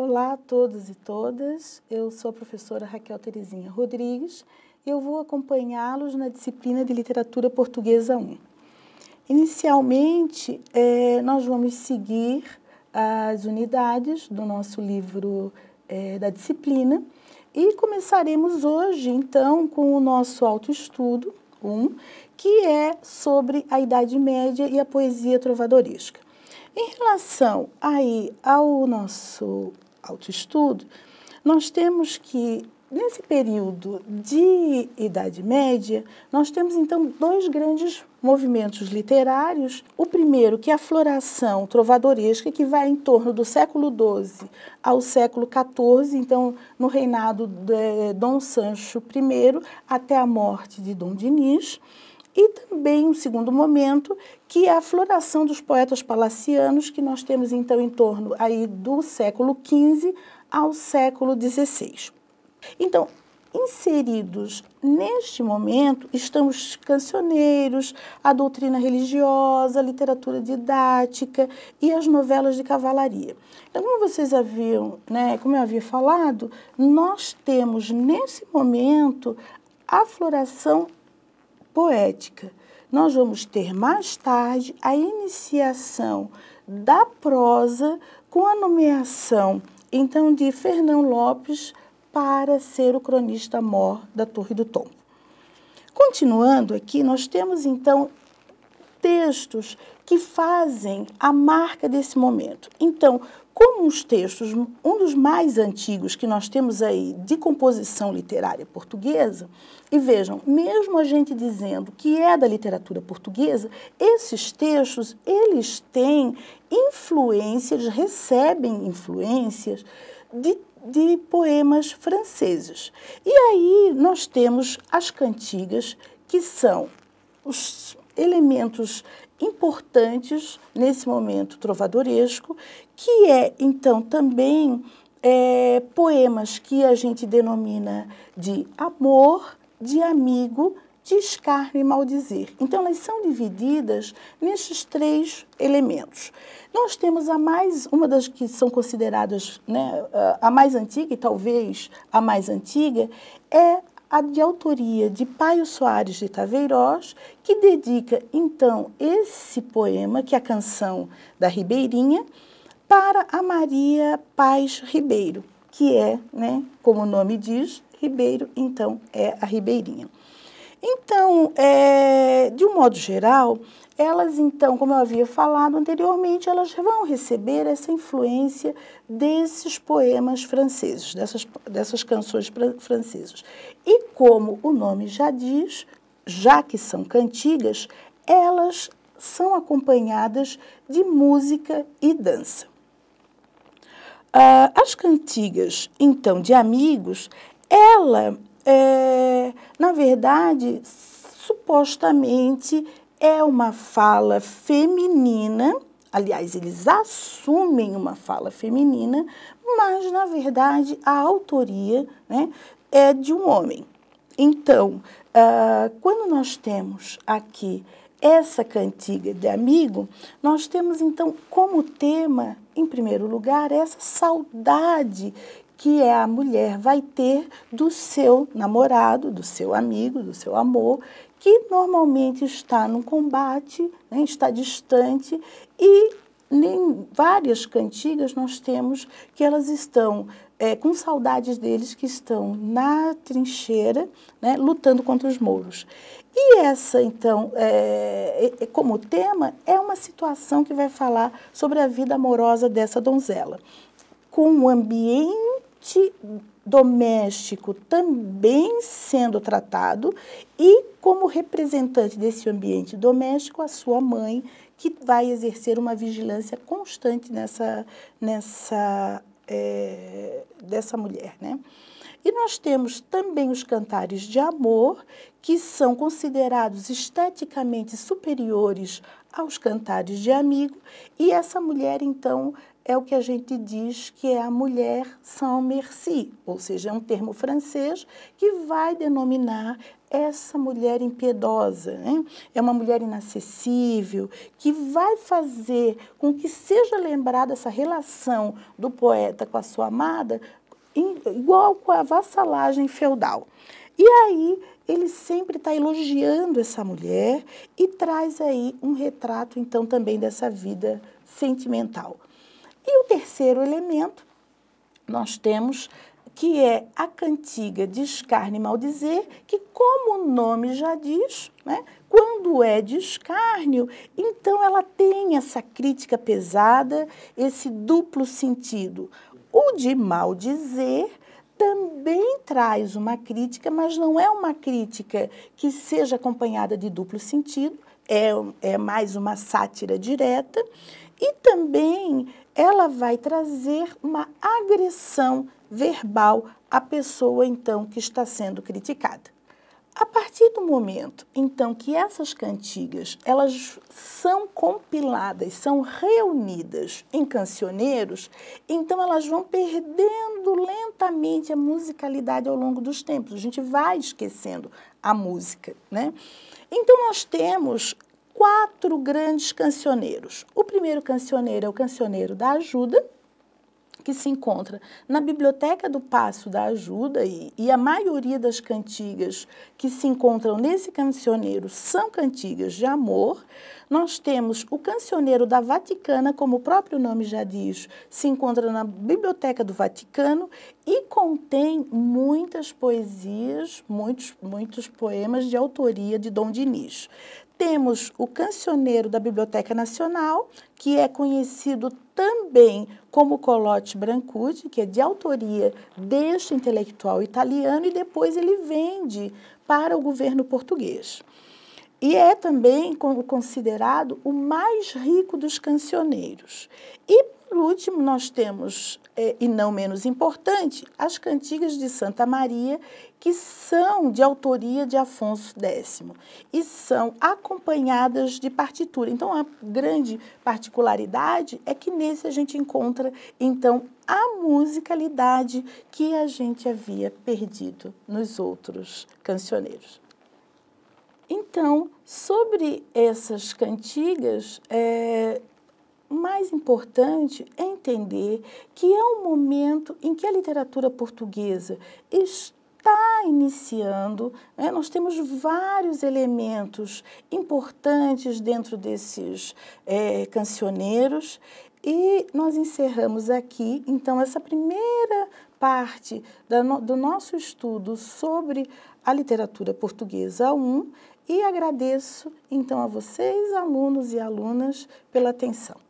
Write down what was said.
Olá a todos e todas, eu sou a professora Raquel Terezinha Rodrigues e eu vou acompanhá-los na disciplina de Literatura Portuguesa 1. Inicialmente, eh, nós vamos seguir as unidades do nosso livro eh, da disciplina e começaremos hoje, então, com o nosso autoestudo 1, que é sobre a Idade Média e a poesia trovadoresca. Em relação aí ao nosso autoestudo, nós temos que, nesse período de Idade Média, nós temos então dois grandes movimentos literários. O primeiro, que é a floração trovadoresca, que vai em torno do século XII ao século XIV, então no reinado de Dom Sancho I até a morte de Dom Diniz. E também um segundo momento, que é a floração dos poetas palacianos, que nós temos então em torno aí do século XV ao século XVI. Então, inseridos neste momento estamos cancioneiros, a doutrina religiosa, a literatura didática e as novelas de cavalaria. Então, como vocês haviam, né, como eu havia falado, nós temos nesse momento a floração poética. Nós vamos ter mais tarde a iniciação da prosa com a nomeação então de Fernão Lopes para ser o cronista mor da Torre do Tombo. Continuando aqui, nós temos então textos que fazem a marca desse momento. Então, como os textos, um dos mais antigos que nós temos aí de composição literária portuguesa, e vejam, mesmo a gente dizendo que é da literatura portuguesa, esses textos, eles têm influências, recebem influências de, de poemas franceses. E aí nós temos as cantigas, que são os elementos importantes nesse momento trovadoresco, que é então também é, poemas que a gente denomina de amor, de amigo, de escarne e maldizer. Então elas são divididas nesses três elementos. Nós temos a mais, uma das que são consideradas né, a mais antiga, e talvez a mais antiga, é a de autoria de Paio Soares de Taveiroz, que dedica então esse poema, que é a canção da Ribeirinha, para a Maria Paz Ribeiro, que é, né, como o nome diz, Ribeiro, então é a Ribeirinha. Então, é, de um modo geral, elas então, como eu havia falado anteriormente, elas vão receber essa influência desses poemas franceses, dessas, dessas canções francesas. E como o nome já diz, já que são cantigas, elas são acompanhadas de música e dança. Ah, as cantigas, então, de amigos, ela, é, na verdade, supostamente é uma fala feminina, aliás, eles assumem uma fala feminina, mas na verdade a autoria né, é de um homem. Então, uh, quando nós temos aqui essa cantiga de amigo, nós temos então como tema, em primeiro lugar, essa saudade que é a mulher vai ter do seu namorado, do seu amigo, do seu amor, que normalmente está num combate, né, está distante e em várias cantigas nós temos que elas estão é, com saudades deles que estão na trincheira, né, lutando contra os mouros. E essa, então, é, é, como tema, é uma situação que vai falar sobre a vida amorosa dessa donzela, com o ambiente ambiente doméstico também sendo tratado e como representante desse ambiente doméstico a sua mãe que vai exercer uma vigilância constante nessa nessa é, dessa mulher, né? E nós temos também os cantares de amor, que são considerados esteticamente superiores aos cantares de amigo, e essa mulher, então, é o que a gente diz que é a mulher sans merci, ou seja, é um termo francês que vai denominar essa mulher impiedosa. Né? É uma mulher inacessível, que vai fazer com que seja lembrada essa relação do poeta com a sua amada, igual com a vassalagem feudal. E aí ele sempre está elogiando essa mulher e traz aí um retrato, então, também dessa vida sentimental. E o terceiro elemento nós temos que é a cantiga Descarne Maldizer, que, como o nome já diz, né, quando é de escárnio, então ela tem essa crítica pesada, esse duplo sentido. O de maldizer também traz uma crítica, mas não é uma crítica que seja acompanhada de duplo sentido, é, é mais uma sátira direta. E também ela vai trazer uma agressão verbal à pessoa, então, que está sendo criticada. A partir do momento, então, que essas cantigas, elas são compiladas, são reunidas em cancioneiros, então elas vão perdendo lentamente a musicalidade ao longo dos tempos. A gente vai esquecendo a música, né? Então nós temos quatro grandes cancioneiros. O primeiro cancioneiro é o Cancioneiro da Ajuda, que se encontra na Biblioteca do Passo da Ajuda, e, e, a maioria das cantigas que se encontram nesse cancioneiro são cantigas de amor. Nós temos o Cancioneiro da Vaticana, como o próprio nome já diz, se encontra na Biblioteca do Vaticano e contém muitas poesias, muitos, muitos poemas de autoria de Dom Diniz. Temos o Cancioneiro da Biblioteca Nacional, que é conhecido também como Colote Brancucci, que é de autoria deste intelectual italiano e depois ele vende para o governo português. E é também considerado o mais rico dos cancioneiros. E por último, nós temos, é, e não menos importante, as cantigas de Santa Maria, que são de autoria de Afonso X e são acompanhadas de partitura. Então, a grande particularidade é que nesse a gente encontra, então, a musicalidade que a gente havia perdido nos outros cancioneiros. Então, sobre essas cantigas, é, mais importante é entender que é um momento em que a literatura portuguesa está iniciando. Né? Nós temos vários elementos importantes dentro desses é, cancioneiros e nós encerramos aqui, então, essa primeira parte do nosso estudo sobre a literatura portuguesa 1 e agradeço, então, a vocês, alunos e alunas, pela atenção.